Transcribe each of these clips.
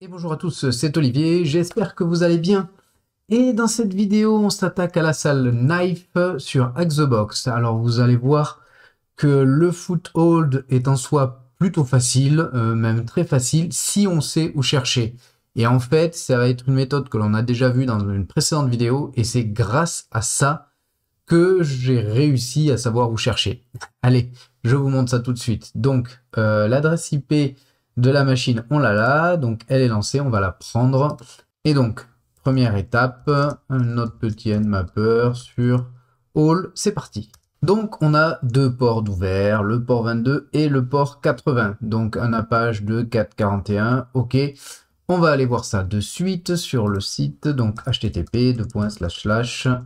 Et bonjour à tous, c'est Olivier, j'espère que vous allez bien. Et dans cette vidéo, on s'attaque à la salle Knife sur Xbox. Alors vous allez voir que le foothold est en soi plutôt facile, euh, même très facile, si on sait où chercher. Et en fait, ça va être une méthode que l'on a déjà vue dans une précédente vidéo, et c'est grâce à ça que j'ai réussi à savoir où chercher. Allez, je vous montre ça tout de suite. Donc, euh, l'adresse IP de la machine, on l'a là. Donc, elle est lancée, on va la prendre. Et donc, première étape, notre petit nmapper sur all. C'est parti. Donc, on a deux ports d'ouvert, le port 22 et le port 80. Donc, un appage de 441. OK. On va aller voir ça de suite sur le site. Donc, http://.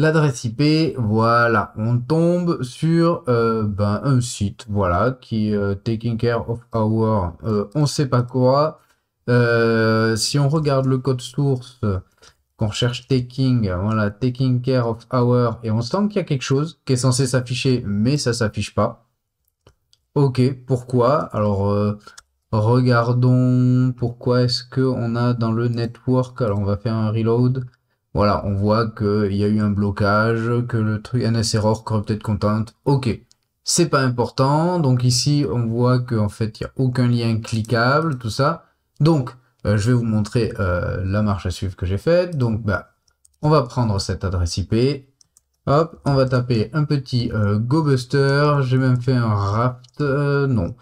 L'adresse IP, voilà, on tombe sur euh, ben, un site, voilà, qui euh, taking care of our, euh, on sait pas quoi. si on regarde le code source, qu'on cherche taking, voilà, taking care of our, et on sent qu'il y a quelque chose qui est censé s'afficher, mais ça s'affiche pas. Ok, pourquoi Alors, regardons pourquoi est-ce qu'on a dans le network, alors on va faire un reload. Voilà, on voit qu'il y a eu un blocage, que le truc NS error corrupted contente. Ok, c'est pas important. Donc ici, on voit qu'en fait, il n'y a aucun lien cliquable, tout ça. Donc, euh, je vais vous montrer euh, la marche à suivre que j'ai faite. Donc, bah, on va prendre cette adresse IP. Hop, on va taper un petit euh, GoBuster. J'ai même fait un raft. non,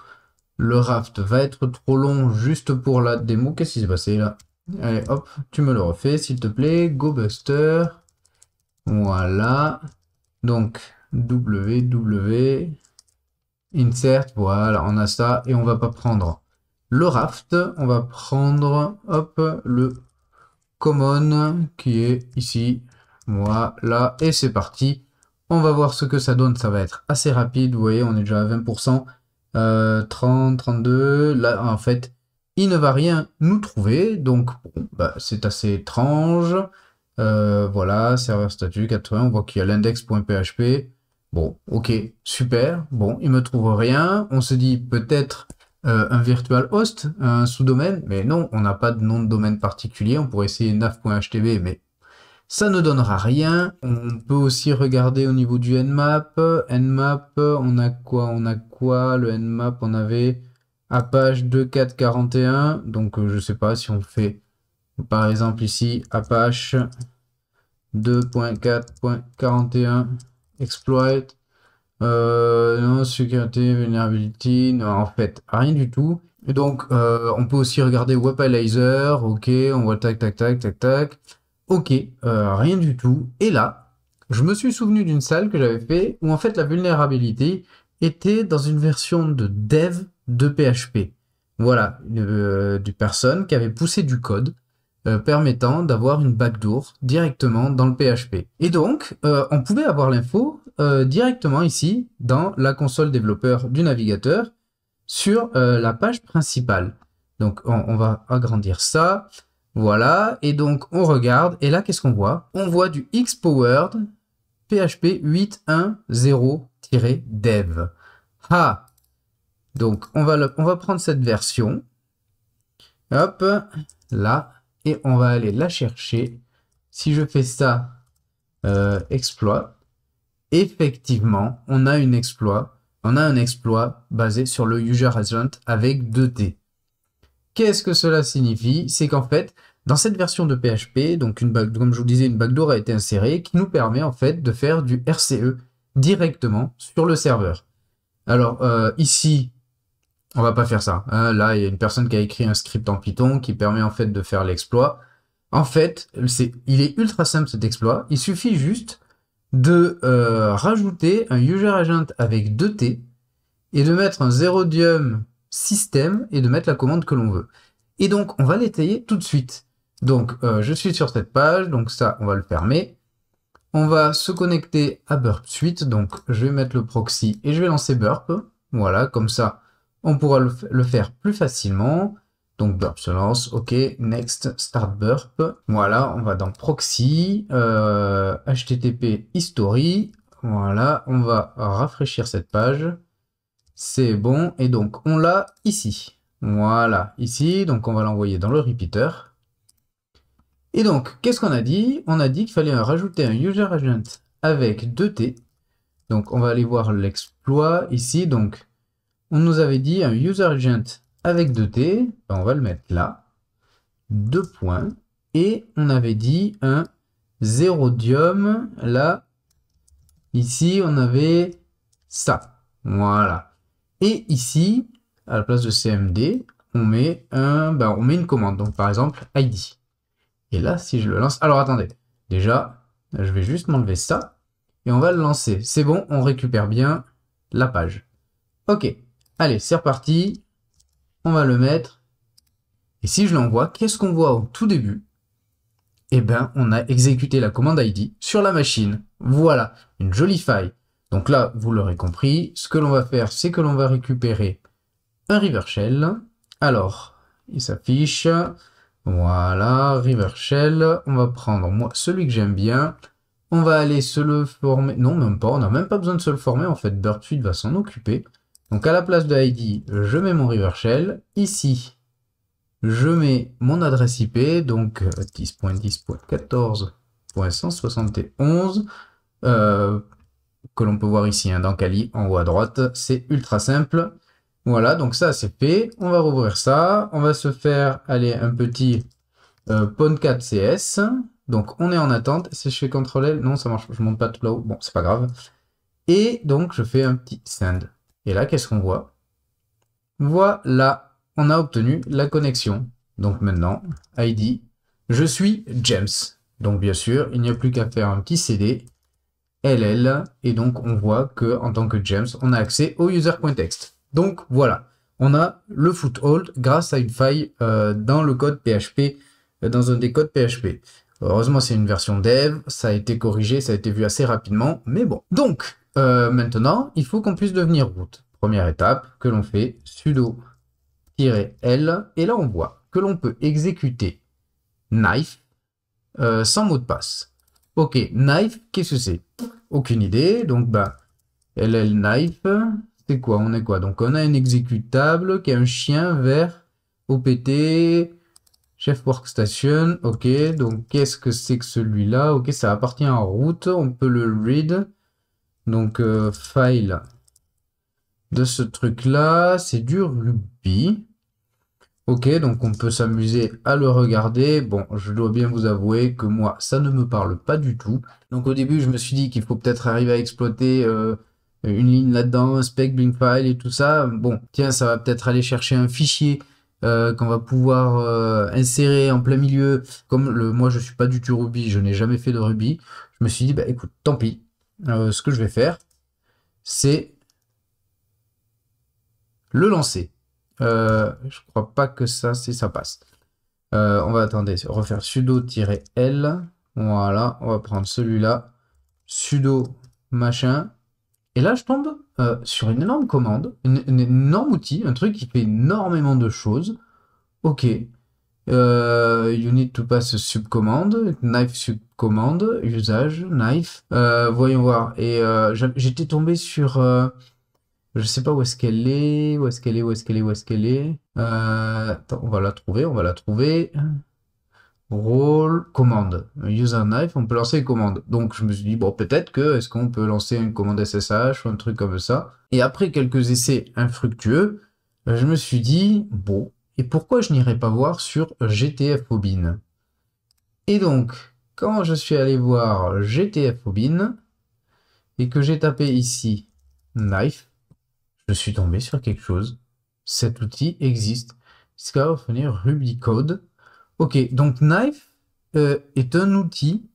le raft va être trop long juste pour la démo. Qu'est-ce qui s'est passé là Allez, hop, tu me le refais, s'il te plaît. Go Buster. Voilà. Donc, WW. Insert, voilà, on a ça. Et on va pas prendre le raft. On va prendre, hop, le common qui est ici. Voilà, et c'est parti. On va voir ce que ça donne, ça va être assez rapide. Vous voyez, on est déjà à 20%. 30, 32, là, en fait, il ne va rien nous trouver, donc bah, c'est assez étrange. Euh, voilà, serveur statut 80, on voit qu'il y a l'index.php. Bon, ok, super. Bon, il me trouve rien. On se dit peut-être euh, un virtual host, un sous-domaine, mais non, on n'a pas de nom de domaine particulier. On pourrait essayer nav.htb, mais ça ne donnera rien. On peut aussi regarder au niveau du nmap. Nmap, on a quoi On a quoi Le nmap, on avait à page 2441. Donc je euh, je sais pas si on fait par exemple ici Apache 2.4.41 exploit. Euh, non, sécurité, vulnerability, non, en fait, rien du tout. Et donc, euh, on peut aussi regarder Webalyzer, ok, on voit tac, tac, tac, tac, tac. Ok, rien du tout. Et là, je me suis souvenu d'une salle que j'avais fait où en fait la vulnérabilité, était dans une version de dev de PHP. Voilà, euh, du personne qui avait poussé du code euh, permettant d'avoir une backdoor directement dans le PHP. Et donc, euh, on pouvait avoir l'info euh, directement ici dans la console développeur du navigateur sur la page principale. Donc, on, on va agrandir ça. Voilà, et donc on regarde, et là qu'est-ce qu'on voit On voit du X-Powered PHP 8.1.0-dev. Ah Donc, on va, prendre cette version. Hop, là. Et on va aller la chercher. Si je fais ça, euh, exploit, effectivement, on a une exploit. On a un exploit basé sur le user agent avec 2 d Qu'est-ce que cela signifie C'est qu'en fait, dans cette version de PHP, donc une comme je vous disais, une backdoor a été insérée qui nous permet en fait de faire du RCE directement sur le serveur. Alors euh, ici, on va pas faire ça. Hein. Là, il y a une personne qui a écrit un script en Python qui permet en fait de faire l'exploit. En fait, il est ultra simple cet exploit. Il suffit juste de euh, rajouter un user agent avec 2T et de mettre un dium système et de mettre la commande que l'on veut. Et donc, on va l'étayer tout de suite. Donc, euh, je suis sur cette page, donc ça, on va le fermer. On va se connecter à Burp Suite, donc je vais mettre le proxy et je vais lancer Burp. Voilà, comme ça, on pourra le, faire plus facilement. Donc Burp se lance, ok, next, start Burp. Voilà, on va dans Proxy, HTTP euh, History. Voilà, on va rafraîchir cette page. C'est bon, et donc on l'a ici. Voilà, ici, donc on va l'envoyer dans le repeater. Et donc, qu'est-ce qu'on a dit On a dit qu'il fallait rajouter un user agent avec 2T. Donc, on va aller voir l'exploit ici. Donc, on nous avait dit un user agent avec 2T. Ben, on va le mettre là. Deux points. Et on avait dit un dium Là, ici, on avait ça. Voilà. Et ici, à la place de CMD, on met, un, ben, on met une commande. Donc, par exemple, ID. Et là, si je le lance... Alors attendez, déjà, je vais juste m'enlever ça. Et on va le lancer. C'est bon, on récupère bien la page. Ok, allez, c'est reparti. On va le mettre. Et si je l'envoie, qu'est-ce qu'on voit au tout début Eh bien, on a exécuté la commande ID sur la machine. Voilà, une jolie faille. Donc là, vous l'aurez compris, ce que l'on va faire, c'est que l'on va récupérer un River Shell. Alors, il s'affiche. Voilà, River Shell. On va prendre moi celui que j'aime bien. On va aller se le former. Non, même pas. On n'a même pas besoin de se le former. En fait, Birdfeed va s'en occuper. Donc à la place de ID, je mets mon River Shell. Ici, je mets mon adresse IP. Donc 10.10.14.171. Euh, que l'on peut voir ici hein, dans Kali en haut à droite. C'est ultra simple. Voilà, donc ça c'est fait. On va rouvrir ça. On va se faire, aller un petit euh, 4 CS. Donc on est en attente. Si je fais CTRL L, non, ça marche pas. Je monte pas tout là-haut. Bon, c'est pas grave. Et donc je fais un petit send. Et là, qu'est-ce qu'on voit Voilà, on a obtenu la connexion. Donc maintenant, ID, je suis James. Donc bien sûr, il n'y a plus qu'à faire un petit CD LL et donc on voit que en tant que James, on a accès au user.txt. Donc voilà, on a le foothold grâce à une faille euh, dans le code PHP, euh, dans un des codes PHP. Heureusement, c'est une version dev, ça a été corrigé, ça a été vu assez rapidement, mais bon. Donc, euh, maintenant, il faut qu'on puisse devenir root. Première étape que l'on fait, sudo-l, et là on voit que l'on peut exécuter knife sans mot de passe. Ok, knife, qu'est-ce que c'est Aucune idée, donc bah, ll knife, c'est quoi On est quoi Donc on a un exécutable qui est un chien vert. OPT, chef workstation. Ok, donc qu'est-ce que c'est que celui-là Ok, ça appartient à route, on peut le read. Donc euh, file de ce truc-là, c'est du Ruby. Ok, donc on peut s'amuser à le regarder. Bon, je dois bien vous avouer que moi, ça ne me parle pas du tout. Donc au début, je me suis dit qu'il faut peut-être arriver à exploiter euh, euh, une ligne là-dedans, spec, blink file et tout ça. Bon, tiens, ça va peut-être aller chercher un fichier euh, qu'on va pouvoir euh, insérer en plein milieu. Comme le, moi, je suis pas du tout Ruby, je n'ai jamais fait de Ruby. Je me suis dit, bah écoute, tant pis. ce que je vais faire, c'est le lancer. je crois pas que ça, c'est ça passe. on va attendre, refaire sudo-l. Voilà, on va prendre celui-là. Sudo machin et là, je tombe euh, sur une énorme commande, un énorme outil, un truc qui fait énormément de choses. Ok. Euh, you need to pass subcommande, knife subcommande, usage, knife. Euh, voyons voir. Et euh, j'étais tombé sur. je sais pas où est-ce qu'elle est, où est-ce qu'elle est, où est-ce qu'elle est, où est-ce qu'elle est. est. Attends, on va la trouver, on va la trouver role commande, user knife, on peut lancer une commande. Donc je me suis dit, bon, peut-être que, est-ce qu'on peut lancer une commande SSH ou un truc comme ça Et après quelques essais infructueux, je me suis dit, bon, et pourquoi je n'irai pas voir sur GTF Et donc, quand je suis allé voir GTF et que j'ai tapé ici Knife, je suis tombé sur quelque chose. Cet outil existe. C'est venir Ruby Code Ok, donc Knife euh, est un outil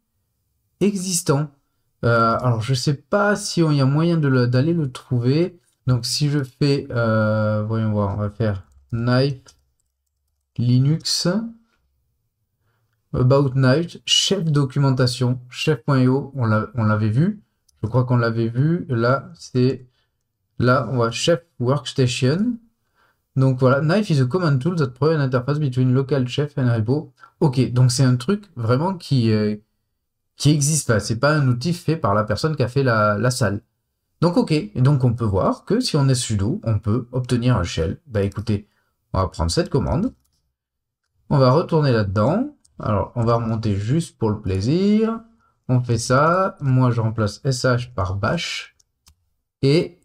existant. Euh, alors, je ne sais pas si il y a moyen d'aller le, trouver. Donc, si je fais, euh, voyons voir, on va faire Knife Linux About Knife, chef documentation, chef.io, on l'avait vu. Je crois qu'on l'avait vu. Là, c'est là, on va chef workstation. Donc voilà, knife is a command tool that provides an interface between local chef and repo. Ok, donc c'est un truc vraiment qui, euh, qui existe pas. C'est pas un outil fait par la personne qui a fait la, la, salle. Donc ok, et donc on peut voir que si on est sudo, on peut obtenir un shell. Bah écoutez, on va prendre cette commande. On va retourner là-dedans. Alors, on va remonter juste pour le plaisir. On fait ça. Moi, je remplace SH par bash. Et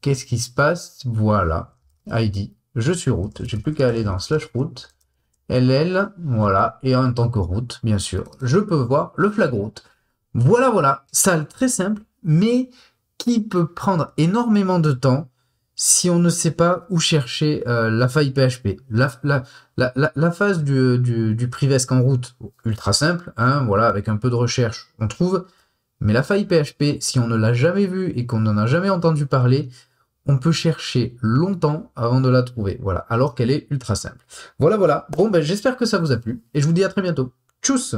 qu'est-ce qui se passe Voilà. ID, je suis route, j'ai plus qu'à aller dans slash route, LL, voilà, et en tant que route, bien sûr, je peux voir le flag route. Voilà, voilà, ça très simple, mais qui peut prendre énormément de temps si on ne sait pas où chercher euh, la faille PHP. La, la, phase du, du, Privesc en route, ultra simple, hein, voilà, avec un peu de recherche, on trouve, mais la faille PHP, si on ne l'a jamais vue et qu'on n'en a jamais entendu parler, on peut chercher longtemps avant de la trouver. Voilà, alors qu'elle est ultra simple. Voilà, voilà. Bon, ben, j'espère que ça vous a plu et je vous dis à très bientôt. Tchuss